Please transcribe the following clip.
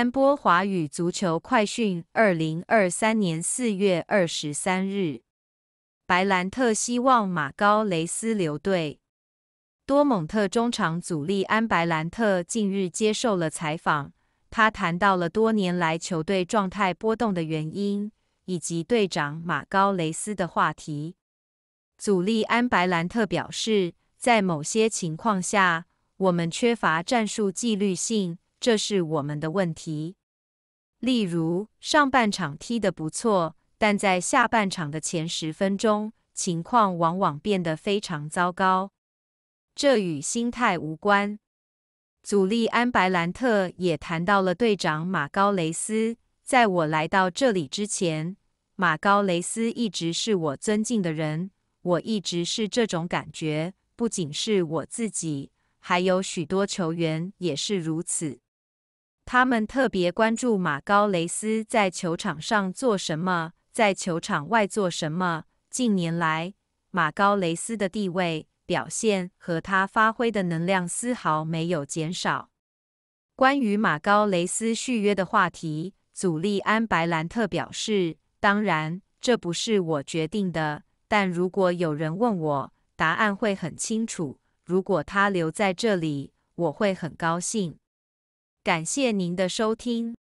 安波华语足球快讯，二零二三年四月二十三日。白兰特希望马高雷斯留队。多蒙特中场祖利安白兰特近日接受了采访，他谈到了多年来球队状态波动的原因，以及队长马高雷斯的话题。祖利安白兰特表示，在某些情况下，我们缺乏战术纪律性。这是我们的问题。例如，上半场踢得不错，但在下半场的前十分钟，情况往往变得非常糟糕。这与心态无关。祖利安·白兰特也谈到了队长马高雷斯。在我来到这里之前，马高雷斯一直是我尊敬的人。我一直是这种感觉，不仅是我自己，还有许多球员也是如此。他们特别关注马高雷斯在球场上做什么，在球场外做什么。近年来，马高雷斯的地位、表现和他发挥的能量丝毫没有减少。关于马高雷斯续约的话题，祖利安·白兰特表示：“当然，这不是我决定的，但如果有人问我，答案会很清楚。如果他留在这里，我会很高兴。”感谢您的收听。